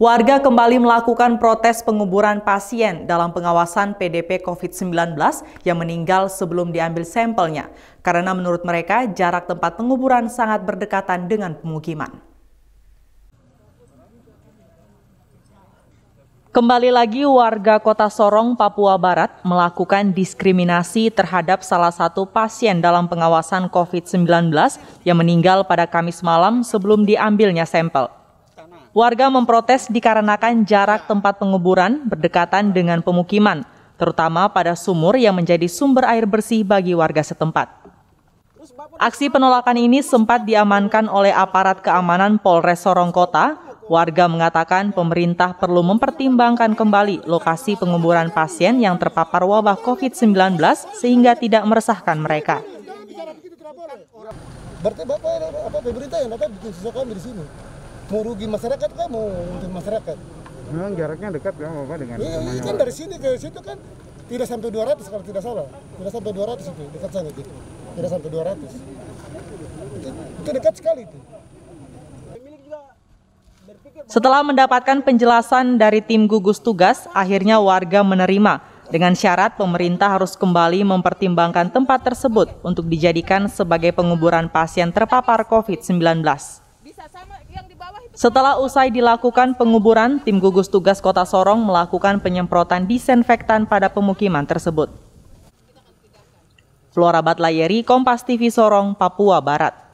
Warga kembali melakukan protes penguburan pasien dalam pengawasan PDP COVID-19 yang meninggal sebelum diambil sampelnya, karena menurut mereka jarak tempat penguburan sangat berdekatan dengan pemukiman. Kembali lagi warga kota Sorong, Papua Barat melakukan diskriminasi terhadap salah satu pasien dalam pengawasan COVID-19 yang meninggal pada Kamis malam sebelum diambilnya sampel warga memprotes dikarenakan jarak tempat penguburan berdekatan dengan pemukiman, terutama pada sumur yang menjadi sumber air bersih bagi warga setempat. Aksi penolakan ini sempat diamankan oleh aparat keamanan Polres Sorong Kota. Warga mengatakan pemerintah perlu mempertimbangkan kembali lokasi penguburan pasien yang terpapar wabah COVID-19 sehingga tidak meresahkan mereka. Berarti Bapak apa pemerintah yang akan bikin susah kami di sini? mau rugi masyarakat kan mau untuk masyarakat memang jaraknya dekat kan bapak dengan iya, iya rumahnya. kan dari sini ke situ kan tidak sampai 200 kalau tidak salah tidak sampai 200 itu dekat sana gitu tidak sampai 200 itu, itu dekat sekali itu setelah mendapatkan penjelasan dari tim gugus tugas, akhirnya warga menerima dengan syarat pemerintah harus kembali mempertimbangkan tempat tersebut untuk dijadikan sebagai penguburan pasien terpapar COVID-19. Setelah usai dilakukan penguburan, tim gugus tugas Kota Sorong melakukan penyemprotan disinfektan pada pemukiman tersebut. Flora Batlayeri, Kompas TV Sorong, Papua Barat.